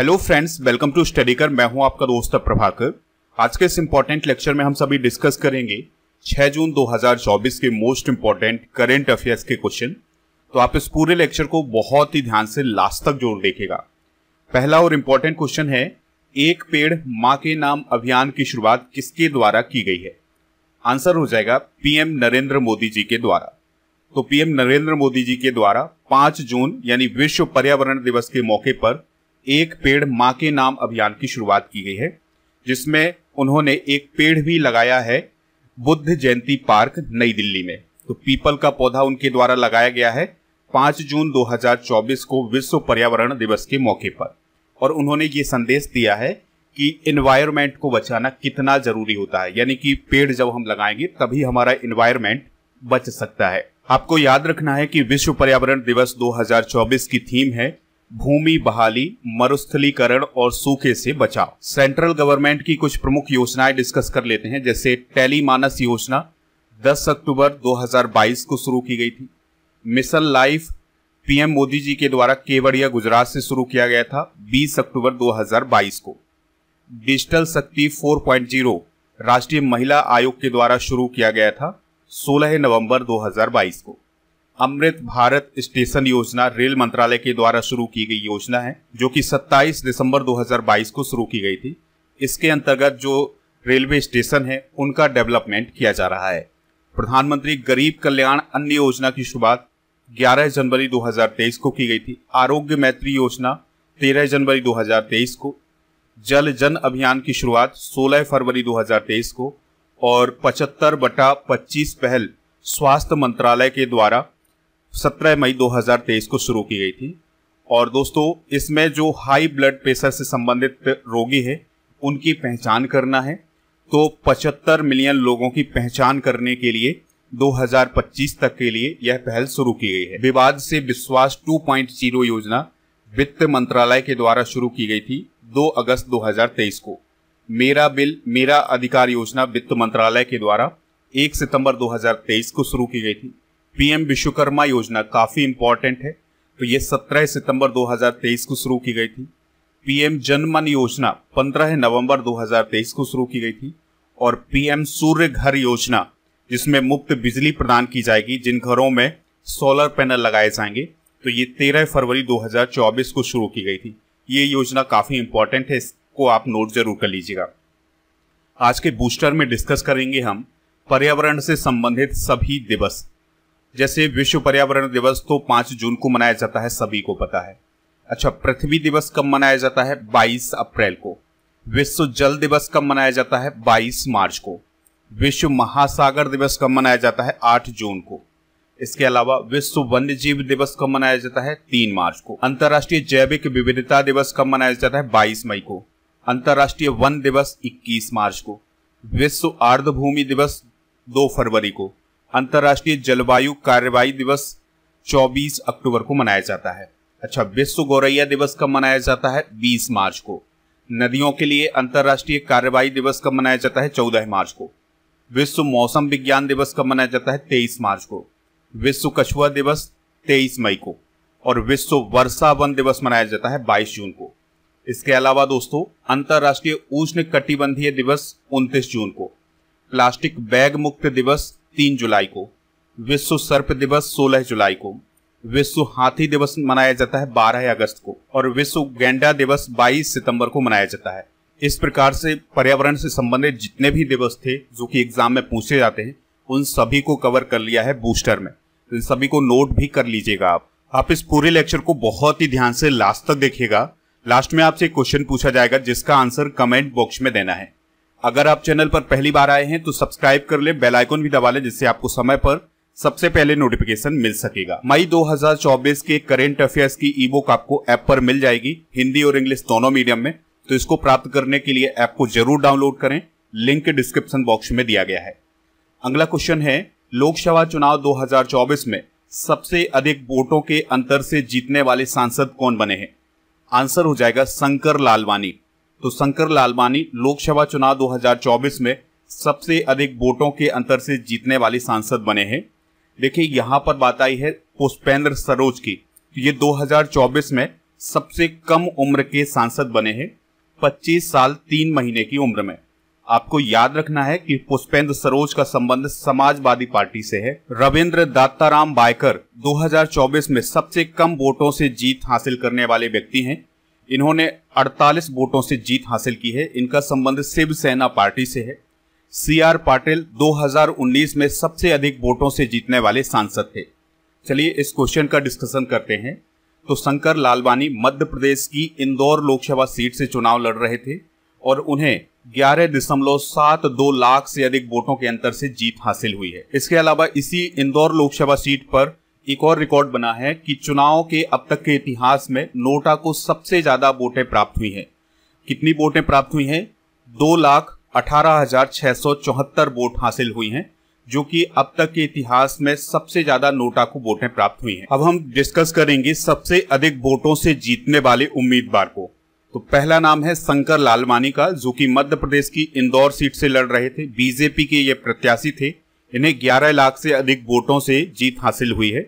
hello friends welcome to study कर मैं हूं आपका दोस्त प्रभाकर आज के इस इम्पोर्टेंट लेक्चर में हम सभी डिस्कस करेंगे 6 जून 2024 के मोस्ट इम्पोर्टेंट करेंट अफेयर्स के क्वेश्चन तो आप इस पूरे लेक्चर को बहुत ही ध्यान से लास्ट तक जोर देखेगा पहला और इम्पोर्टेंट क्वेश्चन है एक पेड़ माँ के नाम अभियान की शुरुआत किसके द्वारा की गई है आंसर हो जाएगा पीएम नरेंद्र मोदी जी के द्वारा तो पीएम नरेंद्र मोदी जी के द्वारा 5 जून यानी विश्व पर्यावरण दिवस के मौके पर एक पेड़ माँ के नाम अभियान की शुरुआत की गई है जिसमें उन्होंने एक पेड़ भी लगाया है बुद्ध जयंती पार्क नई दिल्ली में तो पीपल का पौधा उनके द्वारा लगाया गया है 5 जून 2024 को विश्व पर्यावरण दिवस के मौके पर और उन्होंने ये संदेश दिया है कि एनवायरमेंट को बचाना कितना जरूरी होता है यानी कि पेड़ जब हम लगाएंगे तभी हमारा एनवायरमेंट बच सकता है आपको याद रखना है कि विश्व पर्यावरण दिवस 2024 की थीम है भूमि बहाली मरुस्थलीकरण और सूखे से बचाव सेंट्रल गवर्नमेंट की कुछ प्रमुख योजनाएं डिस्कस कर लेते हैं जैसे टेलीमानस मानस योजना 10 अक्टूबर 2022 को शुरू की गई थी mission life PM Modi ji के द्वारा केवड़िया गुजरात से शुरू किया गया था 20 अक्टूबर 2022 को डिजिटल शक्ति 4.0 राष्ट्रीय महिला आयोग के द्वारा शुरू किया गया था 16 नवंबर 2022 को अमृत भारत स्टेशन योजना रेल मंत्रालय के द्वारा शुरू की गई योजना है जो कि 27 दिसंबर 2022 को शुरू की गई थी इसके अंतर्गत जो रेलवे स्टेशन है उनका डेवलपमेंट किया जा रहा है प्रधानमंत्री गरीब कल्याण अन्य योजना की शुरुआत 11 जनवरी 2023 को की गई थी आरोग्य मैत्री योजना 13 जनवरी 2023 को जल जन अभियान की शुरुआत 16 फरवरी 2023 को और 75 बटा 25 पहल स्वास्थ्य मंत्रालय के द्वारा 17 मई 2023 को शुरू की गई थी और दोस्तों इसमें जो हाई ब्लड प्रेशर से संबंधित रोगी है उनकी पहचान करना है तो 75 मिलियन लोगों की पहचान करने के लिए 2025 तक के लिए यह पहल शुरू की गई है विवाद से विश्वास 2.0 योजना वित्त मंत्रालय के द्वारा शुरू की गई थी 2 अगस्त 2023 को मेरा बिल मेरा अधिकार योजना वित्त मंत्रालय के द्वारा 1 सितंबर 2023 को शुरू की गई थी पीएम विश्वकर्मा योजना काफ़ी इंपॉर्टेंट है तो ये 17 सितंबर 2023 को शुरू की गई थी पीएम जनमन योजना 15 नवंबर 2023 को शुरू की गई थी और पीएम सूर्य घर योजना जिसमें मुफ्त बिजली प्रदान की जाएगी जिन घरों में सोलर पैनल लगाए जाएंगे तो ये 13 फरवरी 2024 को शुरू की गई थी ये योजना काफ़ी इंपॉर्टेंट है इसको आप नोट जरूर कर लीजिएगा आज के बूस्टर में डिस्कस करेंगे हम पर्यावरण से संबंधित सभी दिवस जैसे विश्व पर्यावरण दिवस तो पांच जून को मनाया जाता है सभी को पता है अच्छा पृथ्वी दिवस कब मनाया जाता है 22 अप्रैल को विश्व जल दिवस कब मनाया जाता है 22 मार्च को विश्व महासागर दिवस कब मनाया जाता है 8 जून को इसके अलावा विश्व वन्य जीव दिवस कब मनाया जाता है 3 मार्च को अंतर्राष्ट्रीय जैविक विविधता दिवस कब मनाया जाता है 22 मई को अंतर्राष्ट्रीय वन दिवस 21 मार्च को विश्व आर्द्रभूमि दिवस 2 फरवरी को अंतर्राष्ट्रीय जलवायु कार्यवाही दिवस 24 अक्टूबर को मनाया जाता है अच्छा विश्व गौरैया दिवस कब मनाया जाता है 20 मार्च को नदियों के लिए अंतर्राष्ट्रीय कार्यवाही दिवस कब मनाया जाता है 14 मार्च को विश्व मौसम विज्ञान दिवस कब मनाया जाता है 23 मार्च को विश्व कछुआ दिवस 23 मई को और विश्व वर्षा वन दिवस मनाया जाता है 22 जून को इसके अलावा दोस्तों अंतर्राष्ट्रीय उष्ण कटिबंधीय दिवस 29 जून को प्लास्टिक बैग मुक्त दिवस तीन जुलाई को विश्व सर्प दिवस सोलह जुलाई को विश्व हाथी दिवस मनाया जाता है बारह अगस्त को और विश्व गेंडा दिवस बाईस सितंबर को मनाया जाता है इस प्रकार से पर्यावरण से संबंधित जितने भी दिवस थे जो कि एग्जाम में पूछे जाते हैं उन सभी को कवर कर लिया है बूस्टर में तो इन सभी को नोट भी कर लीजिएगा आप आप इस पूरे लेक्चर को बहुत ही ध्यान से लास्ट तक देखिएगा लास्ट में आपसे क्वेश्चन पूछा जाएगा जिसका आंसर कमेंट बॉक्स में देना है अगर आप चैनल पर पहली बार आए हैं तो सब्सक्राइब कर ले बेल आइकन भी दबा लें जिससे आपको समय पर सबसे पहले नोटिफिकेशन मिल सकेगा मई 2024 के करेंट अफेयर्स की ई बुक आपको ऐप पर मिल जाएगी हिंदी और इंग्लिश दोनों मीडियम में तो इसको प्राप्त करने के लिए ऐप को जरूर डाउनलोड करें लिंक डिस्क्रिप्शन बॉक्स में दिया गया है अगला क्वेश्चन है लोकसभा चुनाव 2024 में सबसे अधिक वोटों के अंतर से जीतने वाले सांसद कौन बने हैं आंसर हो जाएगा शंकर लालवानी तो शंकर लालवानी लोकसभा चुनाव 2024 में सबसे अधिक वोटों के अंतर से जीतने वाले सांसद बने हैं देखिए यहाँ पर बात आई है पुष्पेंद्र सरोज की तो ये 2024 में सबसे कम उम्र के सांसद बने हैं 25 साल तीन महीने की उम्र में आपको याद रखना है कि पुष्पेंद्र सरोज का संबंध समाजवादी पार्टी से है रविंद्र दाताराम बायकर 2024 में सबसे कम वोटों से जीत हासिल करने वाले व्यक्ति हैं इन्होंने 48 वोटों से जीत हासिल की है इनका संबंध शिवसेना पार्टी से है सी आर पाटिल 2019 में सबसे अधिक वोटों से जीतने वाले सांसद थे चलिए इस क्वेश्चन का डिस्कशन करते हैं तो शंकर लालवानी मध्य प्रदेश की इंदौर लोकसभा सीट से चुनाव लड़ रहे थे और उन्हें ग्यारह दशमलव सात दो लाख से अधिक वोटों के अंतर से जीत हासिल हुई है इसके अलावा इसी इंदौर लोकसभा सीट पर एक और रिकॉर्ड बना है कि चुनाव के अब तक के इतिहास में नोटा को सबसे ज्यादा वोटें प्राप्त हुई हैं कितनी वोटें प्राप्त हुई हैं दो लाख अठारह हजार छह सौ चौहत्तर वोट हासिल हुई हैं जो कि अब तक के इतिहास में सबसे ज्यादा नोटा को वोटें प्राप्त हुई हैं अब हम डिस्कस करेंगे सबसे अधिक वोटों से जीतने वाले उम्मीदवार को तो पहला नाम है शंकर लालवानी का जो कि मध्य प्रदेश की इंदौर सीट से लड़ रहे थे बीजेपी के ये प्रत्याशी थे इन्हें 11 लाख से अधिक वोटों से जीत हासिल हुई है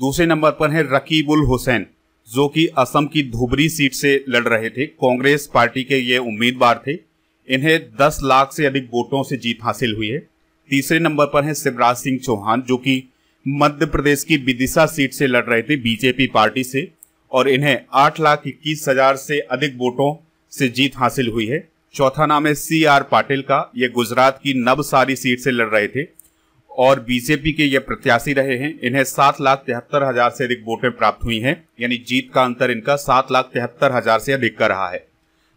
दूसरे नंबर पर है रकीबुल हुसैन जो कि असम की धुबरी सीट से लड़ रहे थे कांग्रेस पार्टी के ये उम्मीदवार थे इन्हें 10 लाख से अधिक वोटों से जीत हासिल हुई है तीसरे नंबर पर है शिवराज सिंह चौहान जो कि मध्य प्रदेश की विदिशा सीट से लड़ रहे थे बीजेपी पार्टी से और इन्हें आठ लाख इक्कीस हजार से अधिक वोटों से जीत हासिल हुई है चौथा नाम है सी आर पाटिल का ये गुजरात की नवसारी सीट से लड़ रहे थे और बीजेपी के ये प्रत्याशी रहे हैं इन्हें सात लाख तिहत्तर हजार से अधिक वोटें प्राप्त हुई हैं यानी जीत का अंतर इनका सात लाख तिहत्तर हजार से अधिक का रहा है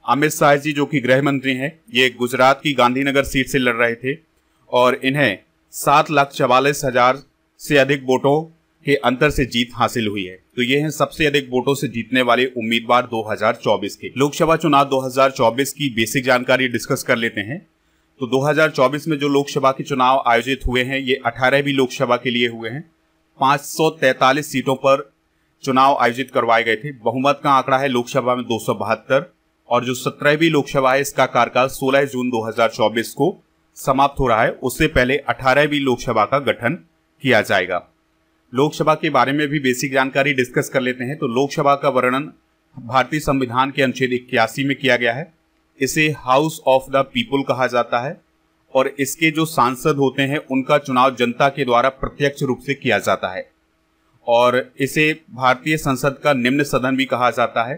अमित शाह जी जो कि गृह मंत्री हैं ये गुजरात की गांधीनगर सीट से लड़ रहे थे और इन्हें सात लाख चवालीस हजार से अधिक वोटों के अंतर से जीत हासिल हुई है तो ये हैं सबसे अधिक वोटों से जीतने वाले उम्मीदवार 2024 के लोकसभा चुनाव 2024 की बेसिक जानकारी डिस्कस कर लेते हैं तो 2024 में जो लोकसभा के चुनाव आयोजित हुए हैं ये 18वीं लोकसभा के लिए हुए हैं 543 सीटों पर चुनाव आयोजित करवाए गए थे बहुमत का आंकड़ा है लोकसभा में दो और जो सत्रहवीं लोकसभा है इसका कार्यकाल 16 जून 2024 को समाप्त हो रहा है उससे पहले अठारहवीं लोकसभा का गठन किया जाएगा लोकसभा के बारे में भी बेसिक जानकारी डिस्कस कर लेते हैं तो लोकसभा का वर्णन भारतीय संविधान के अनुच्छेद इक्यासी में किया गया है इसे हाउस ऑफ द पीपुल कहा जाता है और इसके जो सांसद होते हैं उनका चुनाव जनता के द्वारा प्रत्यक्ष रूप से किया जाता है और इसे भारतीय संसद का निम्न सदन भी कहा जाता है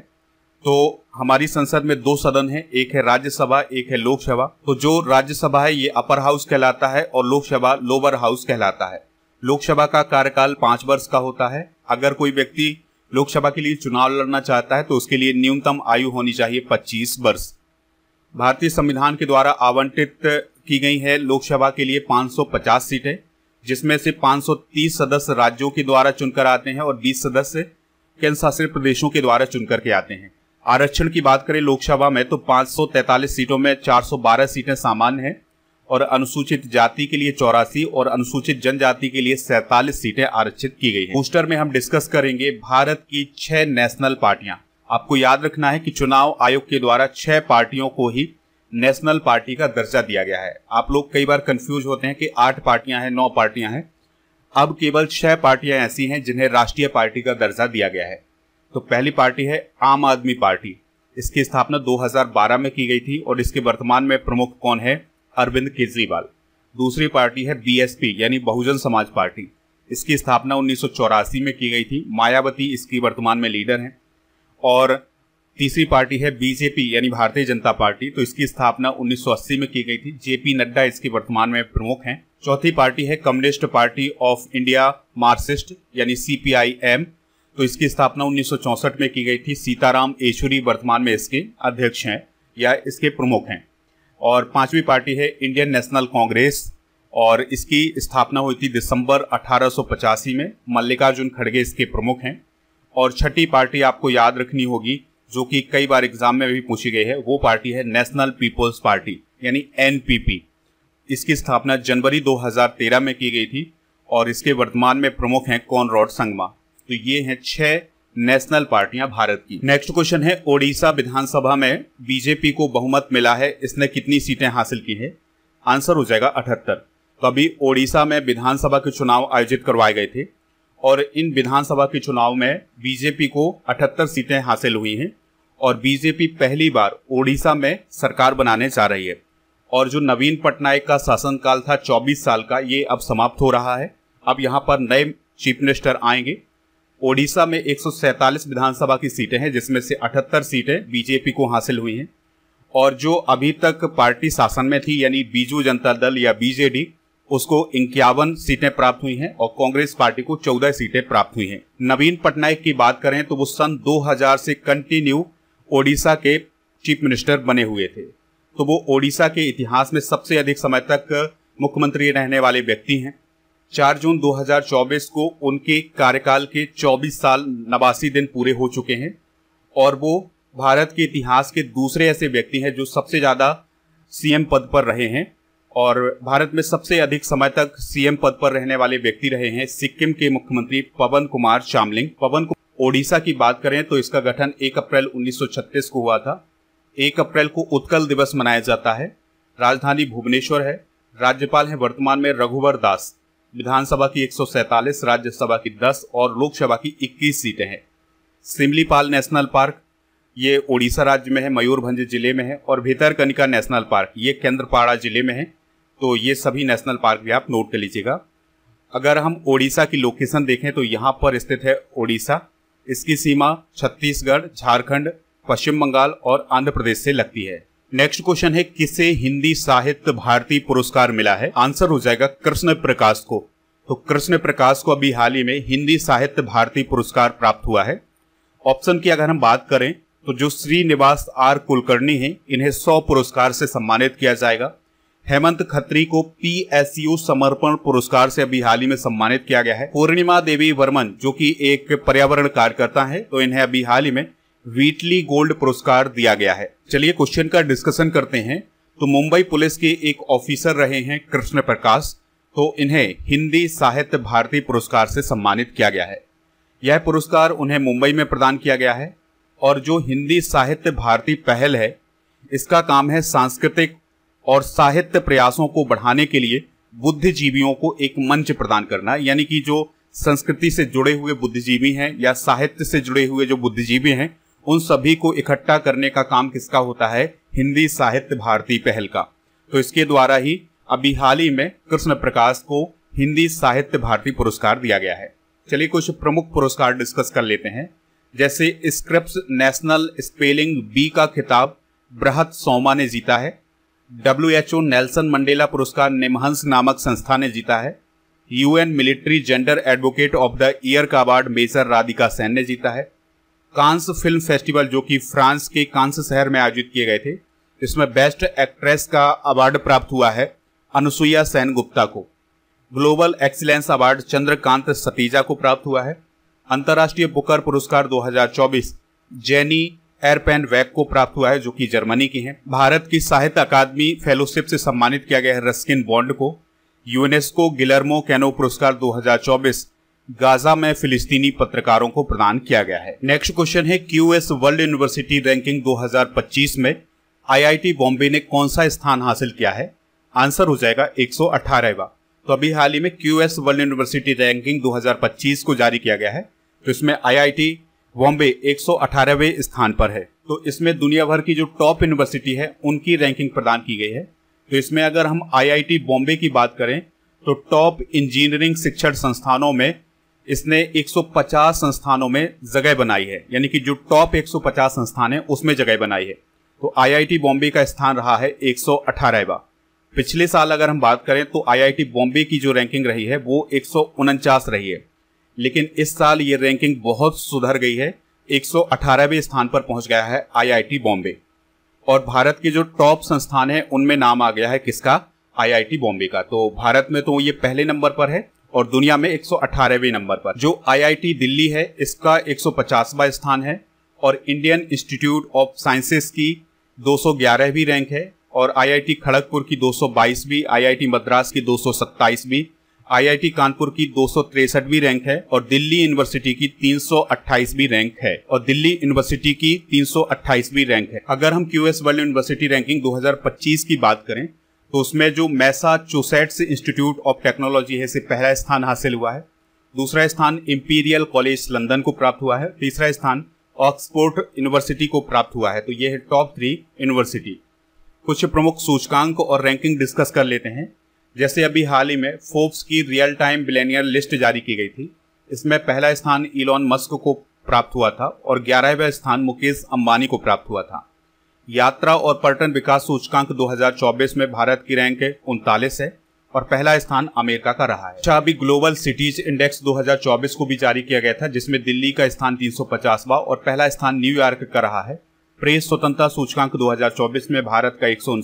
तो हमारी संसद में दो सदन हैं एक है राज्यसभा एक है लोकसभा तो जो राज्यसभा है ये अपर हाउस कहलाता है और लोकसभा लोअर हाउस कहलाता है लोकसभा का कार्यकाल पांच वर्ष का होता है अगर कोई व्यक्ति लोकसभा के लिए चुनाव लड़ना चाहता है तो उसके लिए न्यूनतम आयु होनी चाहिए पच्चीस वर्ष भारतीय संविधान के द्वारा आवंटित की गई है लोकसभा के लिए 550 सीटें जिसमें से 530 सदस्य राज्यों के द्वारा चुनकर आते हैं और 20 सदस्य केंद्र शासित प्रदेशों के द्वारा चुनकर के आते हैं आरक्षण की बात करें लोकसभा में तो 543 सीटों में 412 सीटें सामान्य हैं और अनुसूचित जाति के लिए चौरासी और अनुसूचित जनजाति के लिए सैतालीस सीटें आरक्षित की गई है पोस्टर में हम डिस्कस करेंगे भारत की छह नेशनल पार्टियां आपको याद रखना है कि चुनाव आयोग के द्वारा छह पार्टियों को ही नेशनल पार्टी का दर्जा दिया गया है आप लोग कई बार कंफ्यूज होते हैं कि आठ पार्टियां हैं नौ पार्टियां हैं अब केवल छह पार्टियां ऐसी हैं जिन्हें राष्ट्रीय पार्टी का दर्जा दिया गया है तो पहली पार्टी है आम आदमी पार्टी इसकी स्थापना 2012 में की गई थी और इसके वर्तमान में प्रमुख कौन है अरविंद केजरीवाल दूसरी पार्टी है बीएसपी यानी बहुजन समाज पार्टी इसकी स्थापना उन्नीस में की गई थी मायावती इसकी वर्तमान में लीडर हैं और तीसरी पार्टी है बीजेपी यानी भारतीय जनता पार्टी तो इसकी स्थापना 1980 में की गई थी जेपी नड्डा इसके वर्तमान में प्रमुख हैं चौथी पार्टी है communist party of India marxist यानी सीपीआईएम तो इसकी स्थापना 1964 में की गई थी सीताराम येचुरी वर्तमान में इसके अध्यक्ष हैं या इसके प्रमुख हैं और पांचवी पार्टी है इंडियन नेशनल कांग्रेस और इसकी स्थापना हुई थी दिसंबर अठारह में मल्लिकार्जुन खड़गे इसके प्रमुख हैं और छठी पार्टी आपको याद रखनी होगी जो कि कई बार एग्जाम में भी पूछी गई है वो पार्टी है नेशनल पीपल्स पार्टी यानी एनपीपी इसकी स्थापना जनवरी 2013 में की गई थी और इसके वर्तमान में प्रमुख हैं कॉनरॉड संगमा तो ये हैं छह नेशनल पार्टियां भारत की नेक्स्ट क्वेश्चन है ओडिशा विधानसभा में बीजेपी को बहुमत मिला है इसने कितनी सीटें हासिल की है आंसर हो जाएगा अठहत्तर तो अभी ओडिशा में विधानसभा के चुनाव आयोजित करवाए गए थे और इन विधानसभा के चुनाव में बीजेपी को 78 सीटें हासिल हुई हैं और बीजेपी पहली बार ओडिशा में सरकार बनाने जा रही है और जो नवीन पटनायक का शासनकाल था 24 साल का ये अब समाप्त हो रहा है अब यहाँ पर नए चीफ मिनिस्टर आएंगे ओडिशा में एक विधानसभा की सीटें हैं जिसमें से अठहत्तर सीटें बीजेपी को हासिल हुई हैं और जो अभी तक पार्टी शासन में थी यानी बीजू जनता दल या बीजेडी उसको इक्यावन सीटें प्राप्त हुई हैं और कांग्रेस पार्टी को 14 सीटें प्राप्त हुई हैं नवीन पटनायक की बात करें तो वो सन 2000 से कंटिन्यू ओडिशा के चीफ मिनिस्टर बने हुए थे तो वो ओडिशा के इतिहास में सबसे अधिक समय तक मुख्यमंत्री रहने वाले व्यक्ति हैं 4 जून 2024 को उनके कार्यकाल के 24 साल नवासी दिन पूरे हो चुके हैं और वो भारत के इतिहास के दूसरे ऐसे व्यक्ति हैं जो सबसे ज़्यादा सीएम पद पर रहे हैं और भारत में सबसे अधिक समय तक सीएम पद पर रहने वाले व्यक्ति रहे हैं सिक्किम के मुख्यमंत्री पवन कुमार चामलिंग पवन कुमार ओडिशा की बात करें तो इसका गठन 1 अप्रैल 1936 को हुआ था 1 अप्रैल को उत्कल दिवस मनाया जाता है राजधानी भुवनेश्वर है राज्यपाल हैं वर्तमान में रघुवर दास विधानसभा की एक राज्यसभा की 10 और लोकसभा की 21 सीटें हैं सिमलीपाल नेशनल पार्क ये ओडिशा राज्य में है मयूरभंज जिले में है और भीतरकनिका नेशनल पार्क ये केंद्रपाड़ा जिले में है तो ये सभी नेशनल पार्क भी आप नोट कर लीजिएगा अगर हम ओडिशा की लोकेशन देखें तो यहाँ पर स्थित है ओडिशा इसकी सीमा छत्तीसगढ़ झारखंड पश्चिम बंगाल और आंध्र प्रदेश से लगती है नेक्स्ट क्वेश्चन है किसे हिंदी साहित्य भारती पुरस्कार मिला है आंसर हो जाएगा कृष्ण प्रकाश को तो कृष्ण प्रकाश को अभी हाल ही में हिंदी साहित्य भारती पुरस्कार प्राप्त हुआ है ऑप्शन की अगर हम बात करें तो जो श्रीनिवास आर कुलकर्णी हैं इन्हें सौ पुरस्कार से सम्मानित किया जाएगा हेमंत खत्री को पी समर्पण पुरस्कार से अभी हाल ही में सम्मानित किया गया है पूर्णिमा देवी वर्मन जो कि एक पर्यावरण कार्यकर्ता है तो इन्हें अभी हाल ही में वीटली गोल्ड पुरस्कार दिया गया है चलिए क्वेश्चन का डिस्कशन करते हैं तो मुंबई पुलिस के एक ऑफिसर रहे हैं कृष्ण प्रकाश तो इन्हें हिंदी साहित्य भारती पुरस्कार से सम्मानित किया गया है यह पुरस्कार उन्हें मुंबई में प्रदान किया गया है और जो हिंदी साहित्य भारती पहल है इसका काम है सांस्कृतिक और साहित्य प्रयासों को बढ़ाने के लिए बुद्धिजीवियों को एक मंच प्रदान करना यानी कि जो संस्कृति से जुड़े हुए बुद्धिजीवी हैं या साहित्य से जुड़े हुए जो बुद्धिजीवी हैं उन सभी को इकट्ठा करने का काम किसका होता है हिंदी साहित्य भारती पहल का तो इसके द्वारा ही अभी हाल ही में कृष्ण प्रकाश को हिंदी साहित्य भारती पुरस्कार दिया गया है चलिए कुछ प्रमुख पुरस्कार डिस्कस कर लेते हैं जैसे स्क्रिप्ट नेशनल स्पेलिंग बी का खिताब बृहत सोमा ने जीता है W H O Nelson Mandela पुरस्कार निमहंस नामक संस्था ने जीता है UN military gender advocate of the year का अवार्ड मेसर राधिका सैन ने जीता है कांस फिल्म फेस्टिवल जो कि फ्रांस के कांस शहर में आयोजित किए गए थे इसमें बेस्ट एक्ट्रेस का अवार्ड प्राप्त हुआ है अनुसुईया सैन गुप्ता को global excellence award Chandrakant Satija को प्राप्त हुआ है अंतर्राष्ट्रीय बुकर पुरस्कार 2024 जेनी एयरपेन वैग को प्राप्त हुआ है जो कि जर्मनी की है भारत की साहित्य अकादमी फेलोशिप से सम्मानित किया गया है रस्किन बॉन्ड को यूनेस्को गिलर्मो कैनो पुरस्कार 2024 गाजा में फिलिस्तीनी पत्रकारों को प्रदान किया गया है नेक्स्ट क्वेश्चन है क्यूएस वर्ल्ड यूनिवर्सिटी रैंकिंग 2025 में आईआईटी बॉम्बे ने कौन सा स्थान हासिल किया है आंसर हो जाएगा 118वां तो अभी हाल ही में क्यूएस वर्ल्ड यूनिवर्सिटी रैंकिंग 2025 को जारी किया गया है तो इसमें आईआईटी बॉम्बे एक स्थान पर है तो इसमें दुनिया भर की जो टॉप यूनिवर्सिटी है उनकी रैंकिंग प्रदान की गई है तो इसमें अगर हम आईआईटी बॉम्बे की बात करें तो टॉप इंजीनियरिंग शिक्षण संस्थानों में इसने 150 संस्थानों में जगह बनाई है यानी कि जो टॉप 150 संस्थान है उसमें जगह बनाई है तो आईआईटी बॉम्बे का स्थान रहा है एक सौ पिछले साल अगर हम बात करें तो आईआईटी बॉम्बे की जो रैंकिंग रही है वो एक रही है लेकिन इस साल ये रैंकिंग बहुत सुधर गई है 118वें स्थान पर पहुंच गया है आईआईटी बॉम्बे और भारत के जो टॉप संस्थान है उनमें नाम आ गया है किसका आईआईटी बॉम्बे का तो भारत में तो ये पहले नंबर पर है और दुनिया में 118वें नंबर पर जो आईआईटी दिल्ली है इसका 150वां स्थान है और इंडियन इंस्टीट्यूट ऑफ साइंसेस की 211 भी रैंक है और आईआईटी खड़गपुर की 222 भी आईआईटी मद्रास की 227 भी आईआईटी कानपुर की दो सौ रैंक है और दिल्ली यूनिवर्सिटी की 328वीं रैंक है और दिल्ली यूनिवर्सिटी की 328वीं रैंक है अगर हम क्यू वर्ल्ड यूनिवर्सिटी रैंकिंग 2025 की बात करें तो उसमें जो Massachusetts institute of technology है इसे पहला स्थान हासिल हुआ है दूसरा स्थान इम्पीरियल कॉलेज लंदन को प्राप्त हुआ है तीसरा स्थान ऑक्सफोर्ड यूनिवर्सिटी को प्राप्त हुआ है तो ये है टॉप थ्री यूनिवर्सिटी कुछ प्रमुख सूचकांक और रैंकिंग डिस्कस कर लेते हैं जैसे अभी हाल ही में फोर्ब्स की रियल टाइम बिलेनियर लिस्ट जारी की गई थी इसमें पहला स्थान इलॉन मस्क को प्राप्त हुआ था और ग्यारहवें स्थान मुकेश अंबानी को प्राप्त हुआ था यात्रा और पर्यटन विकास सूचकांक 2024 में भारत की रैंक उनतालीस है और पहला स्थान अमेरिका का रहा है अच्छा अभी ग्लोबल सिटीज इंडेक्स 2024 को भी जारी किया गया था जिसमें दिल्ली का स्थान 350वां और पहला स्थान न्यूयॉर्क का रहा है प्रेस स्वतंत्रता सूचकांक 2024 में भारत का एक सौ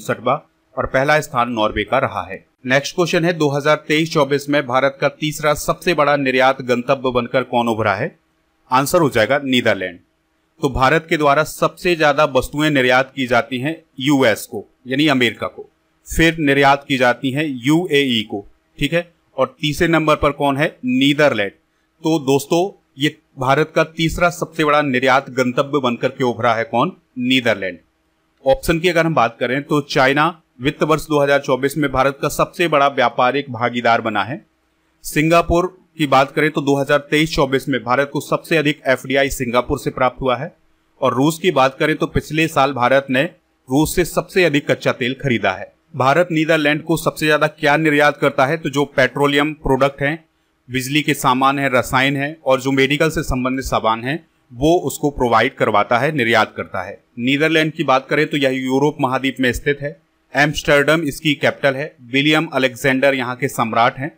और पहला स्थान नॉर्वे का रहा है नेक्स्ट क्वेश्चन है 2023-24 में भारत का तीसरा सबसे बड़ा निर्यात गंतव्य बनकर कौन उभरा है आंसर हो जाएगा नीदरलैंड तो भारत के द्वारा सबसे ज्यादा वस्तुएं निर्यात की जाती हैं यूएस को यानी अमेरिका को फिर निर्यात की जाती हैं यूएई e को ठीक है और तीसरे नंबर पर कौन है नीदरलैंड तो दोस्तों ये भारत का तीसरा सबसे बड़ा निर्यात गंतव्य बनकर के उभरा है कौन नीदरलैंड ऑप्शन की अगर हम बात करें तो चाइना वित्त वर्ष 2024 में भारत का सबसे बड़ा व्यापारिक भागीदार बना है सिंगापुर की बात करें तो 2023-24 में भारत को सबसे अधिक एफडीआई सिंगापुर से प्राप्त हुआ है और रूस की बात करें तो पिछले साल भारत ने रूस से सबसे अधिक कच्चा तेल खरीदा है भारत नीदरलैंड को सबसे ज्यादा क्या निर्यात करता है तो जो पेट्रोलियम प्रोडक्ट हैं बिजली के सामान हैं रसायन हैं और जो मेडिकल से संबंधित सामान हैं वो उसको प्रोवाइड करवाता है निर्यात करता है नीदरलैंड की बात करें तो यह यूरोप महाद्वीप में स्थित है एम्स्टर्डम इसकी कैपिटल है विलियम अलेक्जेंडर यहाँ के सम्राट हैं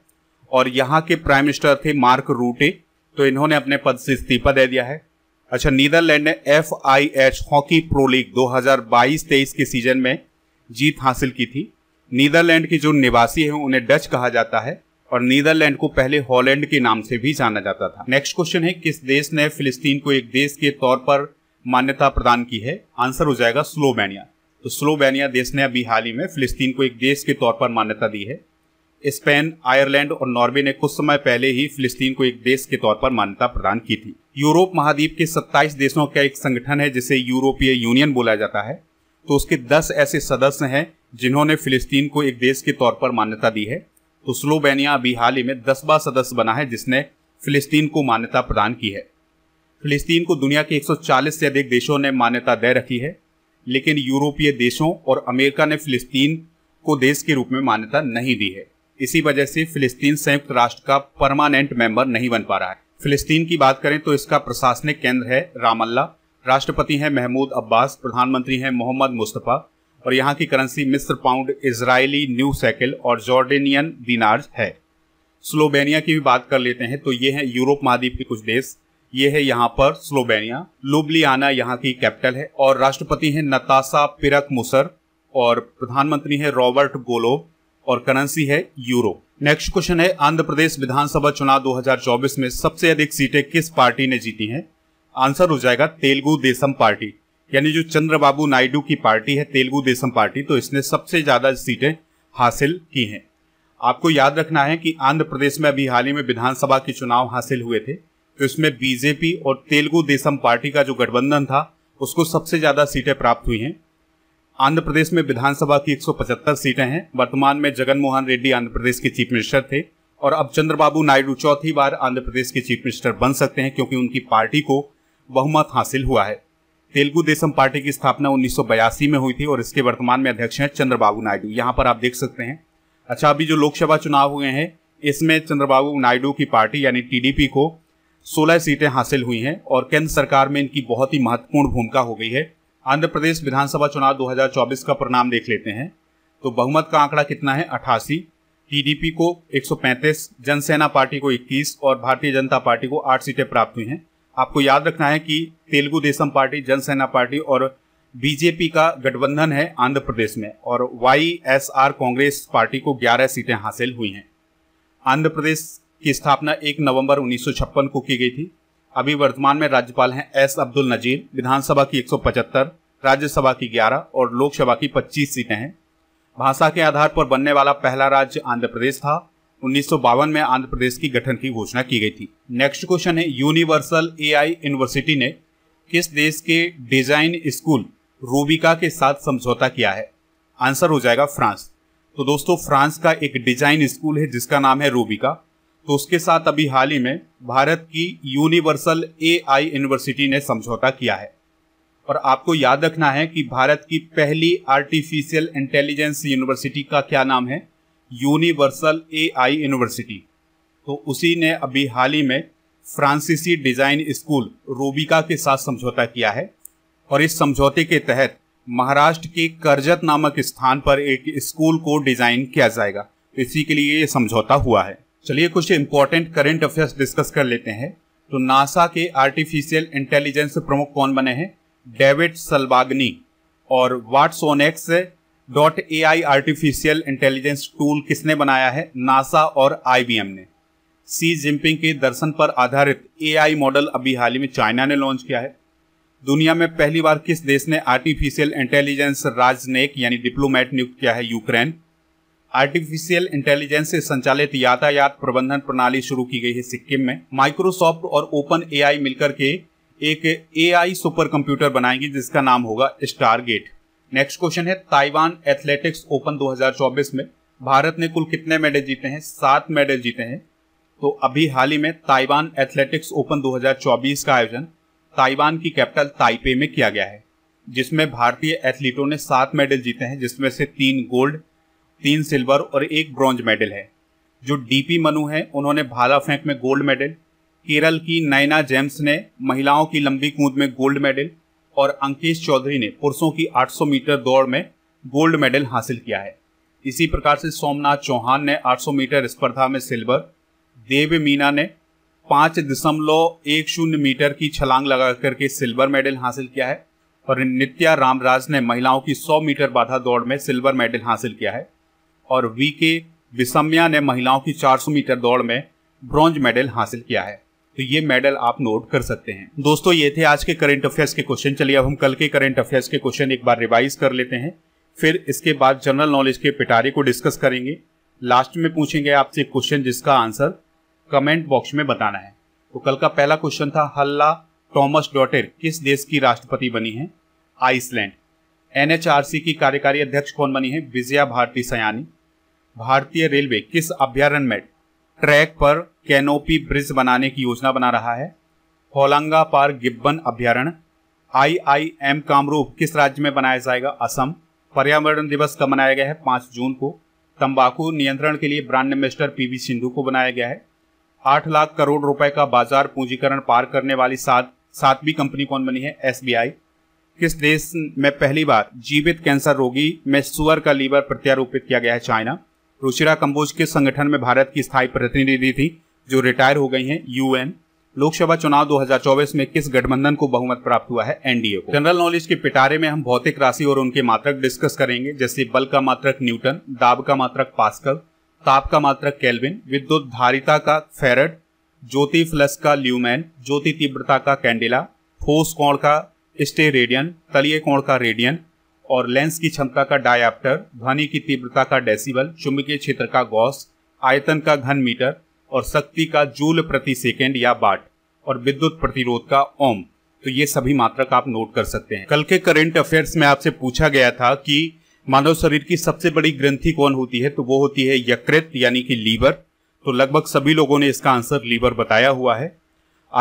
और यहाँ के प्राइम मिनिस्टर थे मार्क रूटे तो इन्होंने अपने पद से इस्तीफा दे दिया है अच्छा नीदरलैंड ने F I H hockey pro league 2022-23 के सीजन में जीत हासिल की थी नीदरलैंड के जो निवासी हैं उन्हें डच कहा जाता है और नीदरलैंड को पहले हॉलैंड के नाम से भी जाना जाता था नेक्स्ट क्वेश्चन है किस देश ने फिलिस्तीन को एक देश के तौर पर मान्यता प्रदान की है आंसर हो जाएगा स्लोवेनिया तो स्लोवेनिया देश ने अभी हाल ही में फिलिस्तीन को एक देश के तौर पर मान्यता दी है स्पेन आयरलैंड और नॉर्वे ने कुछ समय पहले ही फिलिस्तीन को एक देश के तौर पर मान्यता प्रदान की थी यूरोप महाद्वीप के 27 देशों का एक संगठन है जिसे यूरोपीय यूनियन बोला जाता है तो उसके 10 ऐसे सदस्य हैं जिन्होंने फिलिस्तीन को एक देश के तौर पर मान्यता दी है तो स्लोवेनिया अभी हाल ही में दसवा सदस्य बना है जिसने फिलिस्तीन को मान्यता प्रदान की है फिलिस्तीन को दुनिया के 140 से अधिक देशों ने मान्यता दे रखी है लेकिन यूरोपीय देशों और अमेरिका ने फिलिस्तीन को देश के रूप में मान्यता नहीं दी है इसी वजह से फिलिस्तीन संयुक्त राष्ट्र का परमानेंट मेंबर नहीं बन पा रहा है फिलिस्तीन की बात करें तो इसका प्रशासनिक केंद्र है रामल्ला राष्ट्रपति हैं महमूद अब्बास प्रधानमंत्री हैं मोहम्मद मुस्तफा और यहाँ की करेंसी मिस्र पाउंड इसराइली न्यू सैकल और जॉर्डेनियन दिनार्ज है स्लोबेनिया की भी बात कर लेते हैं तो ये हैं यूरोप महाद्वीप के कुछ देश ये है यहाँ पर स्लोबेनिया लुबलियाना यहाँ की कैपिटल है और राष्ट्रपति है नतासा पिरक मुसर और प्रधानमंत्री है रॉबर्ट गोलो और करेंसी है यूरो नेक्स्ट क्वेश्चन है आंध्र प्रदेश विधानसभा चुनाव 2024 में सबसे अधिक सीटें किस पार्टी ने जीती हैं आंसर हो जाएगा तेलुगु देशम पार्टी यानी जो चंद्रबाबू नायडू की पार्टी है तेलुगु देशम पार्टी तो इसने सबसे ज्यादा सीटें हासिल की हैं आपको याद रखना है कि आंध्र प्रदेश में अभी हाल ही में विधानसभा के चुनाव हासिल हुए थे इसमें बीजेपी और तेलुगु देशम पार्टी का जो गठबंधन था उसको सबसे ज्यादा सीटें प्राप्त हुई हैं आंध्र प्रदेश में विधानसभा की 175 सीटें हैं वर्तमान में जगनमोहन रेड्डी आंध्र प्रदेश के चीफ मिनिस्टर थे और अब चंद्रबाबू नायडू चौथी बार आंध्र प्रदेश के चीफ मिनिस्टर बन सकते हैं क्योंकि उनकी पार्टी को बहुमत हासिल हुआ है तेलुगु देशम पार्टी की स्थापना उन्नीस में हुई थी और इसके वर्तमान में अध्यक्ष हैं चंद्रबाबू नायडू यहाँ पर आप देख सकते हैं अच्छा अभी जो लोकसभा चुनाव हुए हैं इसमें चंद्रबाबू नायडू की पार्टी यानी टीडीपी को 16 सीटें हासिल हुई हैं और केंद्र सरकार में इनकी बहुत ही महत्वपूर्ण भूमिका हो गई है आंध्र प्रदेश विधानसभा चुनाव 2024 का परिणाम देख लेते हैं तो बहुमत का आंकड़ा कितना है अठासी टीडीपी को 135 जनसेना पार्टी को 21 और भारतीय जनता पार्टी को 8 सीटें प्राप्त हुई हैं आपको याद रखना है कि तेलुगु देशम पार्टी जनसेना पार्टी और बीजेपी का गठबंधन है आंध्र प्रदेश में और Y S R Congress party को 11 सीटें हासिल हुई हैं आंध्र प्रदेश की स्थापना 1 नवंबर 1956 को की गई थी अभी वर्तमान में राज्यपाल हैं एस अब्दुल नजीर विधानसभा की 175, राज्यसभा की 11 और लोकसभा की 25 सीटें हैं भाषा के आधार पर बनने वाला पहला राज्य आंध्र प्रदेश था उन्नीस में आंध्र प्रदेश की गठन की घोषणा की गई थी नेक्स्ट क्वेश्चन है यूनिवर्सल एआई यूनिवर्सिटी ने किस देश के डिजाइन स्कूल रूबिका के साथ समझौता किया है आंसर हो जाएगा फ्रांस तो दोस्तों फ्रांस का एक डिजाइन स्कूल है जिसका नाम है रूबिका तो उसके साथ अभी हाल ही में भारत की यूनिवर्सल एआई यूनिवर्सिटी ने समझौता किया है और आपको याद रखना है कि भारत की पहली आर्टिफिशियल इंटेलिजेंस यूनिवर्सिटी का क्या नाम है यूनिवर्सल एआई यूनिवर्सिटी तो उसी ने अभी हाल ही में फ्रांसीसी डिजाइन स्कूल रूबिका के साथ समझौता किया है और इस समझौते के तहत महाराष्ट्र के करजत नामक स्थान पर एक स्कूल को डिजाइन किया जाएगा इसी के लिए ये समझौता हुआ है चलिए कुछ इंपॉर्टेंट करेंट अफेयर्स डिस्कस कर लेते हैं तो नासा के आर्टिफिशियल इंटेलिजेंस प्रमुख कौन बने हैं डेविड सलबागनी और watsonx dot A I artificial intelligence tool किसने बनाया है नासा और आई ने सी जिनपिंग के दर्शन पर आधारित ए मॉडल अभी हाल ही में चाइना ने लॉन्च किया है दुनिया में पहली बार किस देश ने आर्टिफिशियल इंटेलिजेंस राजनेक यानी डिप्लोमेट नियुक्त किया है यूक्रेन आर्टिफिशियल इंटेलिजेंस से संचालित यातायात प्रबंधन प्रणाली शुरू की गई है सिक्किम में माइक्रोसॉफ्ट और ओपन ए मिलकर के एक ए सुपर कंप्यूटर बनाएंगे जिसका नाम होगा स्टार गेट नेक्स्ट क्वेश्चन है ताइवान एथलेटिक्स ओपन 2024 में भारत ने कुल कितने मेडल जीते हैं सात मेडल जीते हैं तो अभी हाल ही में ताइवान एथलेटिक्स ओपन 2024 का आयोजन ताइवान की कैपिटल ताइपे में किया गया है जिसमें भारतीय एथलीटों ने सात मेडल जीते हैं जिसमें से तीन गोल्ड तीन सिल्वर और एक ब्रॉन्ज मेडल है जो डीपी मनु है उन्होंने भाला फेंक में गोल्ड मेडल केरल की नैना जेम्स ने महिलाओं की लंबी कूद में गोल्ड मेडल और अंकेश चौधरी ने पुरुषों की 800 मीटर दौड़ में गोल्ड मेडल हासिल किया है इसी प्रकार से सोमनाथ चौहान ने 800 मीटर स्पर्धा में सिल्वर देव मीना ने पाँच दशमलव एक शून्य मीटर की छलांग लगा करके सिल्वर मेडल हासिल किया है और नित्या रामराज ने महिलाओं की 100 मीटर बाधा दौड़ में सिल्वर मेडल हासिल किया है और वी के विसम्या ने महिलाओं की 400 मीटर दौड़ में ब्रॉन्ज मेडल हासिल किया है तो ये मेडल आप नोट कर सकते हैं दोस्तों ये थे आज के करंट अफेयर्स के क्वेश्चन चलिए अब हम कल के करंट अफेयर्स के क्वेश्चन एक बार रिवाइज कर लेते हैं फिर इसके बाद जनरल नॉलेज के पिटारे को डिस्कस करेंगे लास्ट में पूछेंगे आपसे क्वेश्चन जिसका आंसर कमेंट बॉक्स में बताना है तो कल का पहला क्वेश्चन था हल्ला टॉमस डॉटेर किस देश की राष्ट्रपति बनी है आइसलैंड एनएचआरसी की कार्यकारी अध्यक्ष कौन बनी है विजया भारती सयानी भारतीय रेलवे किस अभ्यारण्य में ट्रैक पर कैनोपी ब्रिज बनाने की योजना बना रहा है होलंगा पार गिब्बन अभ्यारण आई आई एम कामरूप किस राज्य में बनाया जाएगा असम पर्यावरण दिवस कब मनाया गया है पाँच जून को तंबाकू नियंत्रण के लिए ब्रांड पी पीवी सिंधु को बनाया गया है आठ लाख करोड़ रुपए का बाजार पूंजीकरण पार करने वाली सात सातवीं कंपनी कौन बनी है एसबीआई किस देश में पहली बार जीवित कैंसर रोगी में सुअर का लीवर प्रत्यारोपित किया गया है चाइना रुचिरा कंबोज के संगठन में भारत की स्थायी प्रतिनिधि थी जो रिटायर हो गई हैं यूएन लोकसभा चुनाव 2024 में किस गठबंधन को बहुमत प्राप्त हुआ है एनडीए को जनरल नॉलेज के पिटारे में हम भौतिक राशि और उनके मात्रक डिस्कस करेंगे जैसे बल का मात्रक न्यूटन दाब का मात्रक पास्कल ताप का मात्रक केल्विन विद्युत धारिता का फेरड ज्योति फ्लस का ल्यूमैन ज्योति तीव्रता का कैंडिला ठोस कोण का रेडियन तलीय कोण का रेडियन और लेंस की क्षमता का डायप्टर ध्वनि की तीव्रता का डेसिबल चुंबकीय क्षेत्र का गॉस आयतन का घन मीटर और शक्ति का जूल प्रति सेकेंड या बाट और विद्युत प्रतिरोध का ओम तो ये सभी मात्रक आप नोट कर सकते हैं कल के करेंट अफेयर्स में आपसे पूछा गया था कि मानव शरीर की सबसे बड़ी ग्रंथि कौन होती है तो वो होती है यकृत यानी कि लीवर तो लगभग सभी लोगों ने इसका आंसर लीवर बताया हुआ है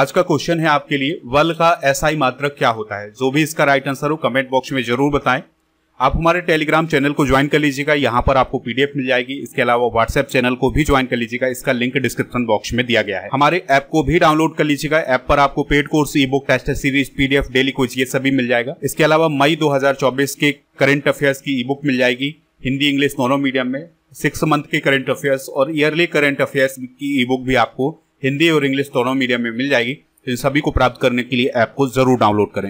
आज का क्वेश्चन है आपके लिए वल का एसआई मात्रक क्या होता है जो भी इसका राइट आंसर हो कमेंट बॉक्स में जरूर बताएं आप हमारे टेलीग्राम चैनल को ज्वाइन कर लीजिएगा यहाँ पर आपको पीडीएफ मिल जाएगी इसके अलावा व्हाट्सएप चैनल को भी ज्वाइन कर लीजिएगा इसका लिंक डिस्क्रिप्शन बॉक्स में दिया गया है हमारे ऐप को भी डाउनलोड कर लीजिएगा ऐप पर आपको paid course e book test series PDF daily coach ये सभी मिल जाएगा इसके अलावा मई दो के करंट अफेयर्स की ई बुक मिल जाएगी हिंदी इंग्लिश दोनों मीडियम में सिक्स मंथ के करंट अफेयर्स और ईयरली करंट अफेयर्स की ई बुक भी आपको हिंदी और इंग्लिश दोनों मीडियम में मिल जाएगी इन सभी को प्राप्त करने के लिए ऐप को जरूर डाउनलोड करें